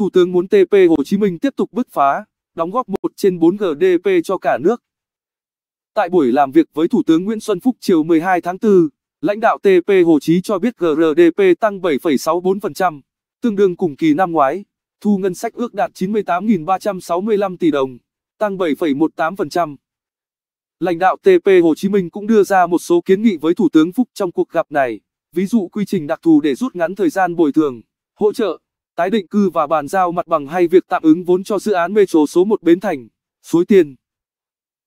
Thủ tướng muốn TP Hồ Chí Minh tiếp tục bứt phá, đóng góp 1 trên 4 GDP cho cả nước. Tại buổi làm việc với Thủ tướng Nguyễn Xuân Phúc chiều 12 tháng 4, lãnh đạo TP Hồ Chí cho biết GRDP tăng 7,64%, tương đương cùng kỳ năm ngoái, thu ngân sách ước đạt 98.365 tỷ đồng, tăng 7,18%. Lãnh đạo TP Hồ Chí Minh cũng đưa ra một số kiến nghị với Thủ tướng Phúc trong cuộc gặp này, ví dụ quy trình đặc thù để rút ngắn thời gian bồi thường, hỗ trợ tái định cư và bàn giao mặt bằng hay việc tạm ứng vốn cho dự án metro số 1 Bến Thành, Suối Tiên.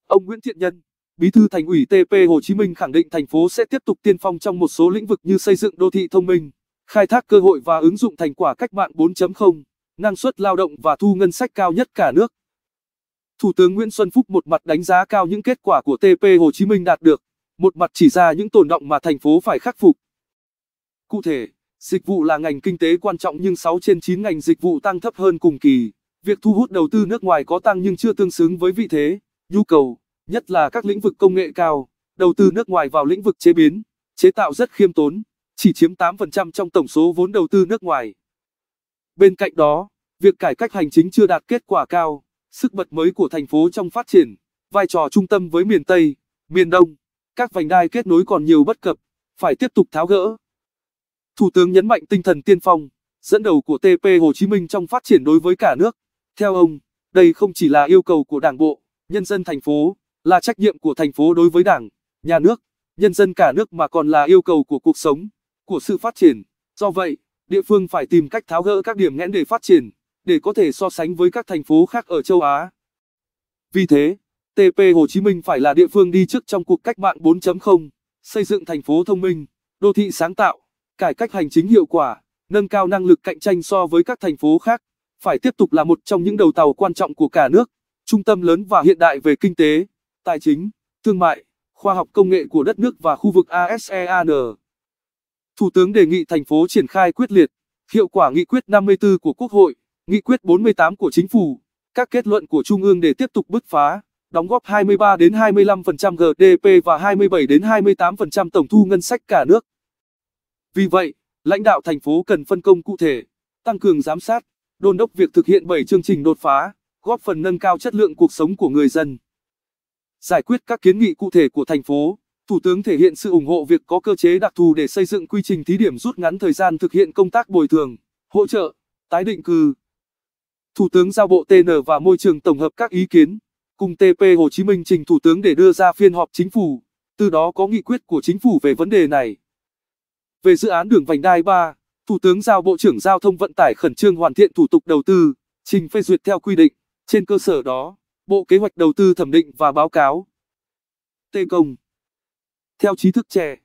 Ông Nguyễn Thiện Nhân, Bí thư Thành ủy TP Hồ Chí Minh khẳng định thành phố sẽ tiếp tục tiên phong trong một số lĩnh vực như xây dựng đô thị thông minh, khai thác cơ hội và ứng dụng thành quả cách mạng 4.0, năng suất lao động và thu ngân sách cao nhất cả nước. Thủ tướng Nguyễn Xuân Phúc một mặt đánh giá cao những kết quả của TP Hồ Chí Minh đạt được, một mặt chỉ ra những tồn động mà thành phố phải khắc phục. Cụ thể, Dịch vụ là ngành kinh tế quan trọng nhưng 6 trên 9 ngành dịch vụ tăng thấp hơn cùng kỳ. Việc thu hút đầu tư nước ngoài có tăng nhưng chưa tương xứng với vị thế, nhu cầu, nhất là các lĩnh vực công nghệ cao. Đầu tư nước ngoài vào lĩnh vực chế biến, chế tạo rất khiêm tốn, chỉ chiếm 8% trong tổng số vốn đầu tư nước ngoài. Bên cạnh đó, việc cải cách hành chính chưa đạt kết quả cao, sức bật mới của thành phố trong phát triển, vai trò trung tâm với miền Tây, miền Đông, các vành đai kết nối còn nhiều bất cập, phải tiếp tục tháo gỡ. Thủ tướng nhấn mạnh tinh thần tiên phong, dẫn đầu của TP Hồ Chí Minh trong phát triển đối với cả nước. Theo ông, đây không chỉ là yêu cầu của Đảng bộ, nhân dân thành phố, là trách nhiệm của thành phố đối với Đảng, nhà nước, nhân dân cả nước mà còn là yêu cầu của cuộc sống, của sự phát triển. Do vậy, địa phương phải tìm cách tháo gỡ các điểm nghẽn để phát triển, để có thể so sánh với các thành phố khác ở châu Á. Vì thế, TP Hồ Chí Minh phải là địa phương đi trước trong cuộc cách mạng 4.0, xây dựng thành phố thông minh, đô thị sáng tạo cải cách hành chính hiệu quả, nâng cao năng lực cạnh tranh so với các thành phố khác, phải tiếp tục là một trong những đầu tàu quan trọng của cả nước, trung tâm lớn và hiện đại về kinh tế, tài chính, thương mại, khoa học công nghệ của đất nước và khu vực ASEAN. Thủ tướng đề nghị thành phố triển khai quyết liệt, hiệu quả nghị quyết 54 của Quốc hội, nghị quyết 48 của Chính phủ, các kết luận của Trung ương để tiếp tục bứt phá, đóng góp 23 đến 25% GDP và 27 đến 28% tổng thu ngân sách cả nước. Vì vậy, lãnh đạo thành phố cần phân công cụ thể, tăng cường giám sát, đôn đốc việc thực hiện 7 chương trình đột phá, góp phần nâng cao chất lượng cuộc sống của người dân. Giải quyết các kiến nghị cụ thể của thành phố, Thủ tướng thể hiện sự ủng hộ việc có cơ chế đặc thù để xây dựng quy trình thí điểm rút ngắn thời gian thực hiện công tác bồi thường, hỗ trợ, tái định cư. Thủ tướng giao Bộ TN và Môi trường tổng hợp các ý kiến, cùng TP Hồ Chí Minh trình Thủ tướng để đưa ra phiên họp chính phủ, từ đó có nghị quyết của chính phủ về vấn đề này. Về dự án đường vành đai 3, Thủ tướng giao Bộ trưởng Giao thông Vận tải khẩn trương hoàn thiện thủ tục đầu tư, trình phê duyệt theo quy định. Trên cơ sở đó, Bộ Kế hoạch Đầu tư thẩm định và báo cáo. Tê Công Theo trí thức trẻ,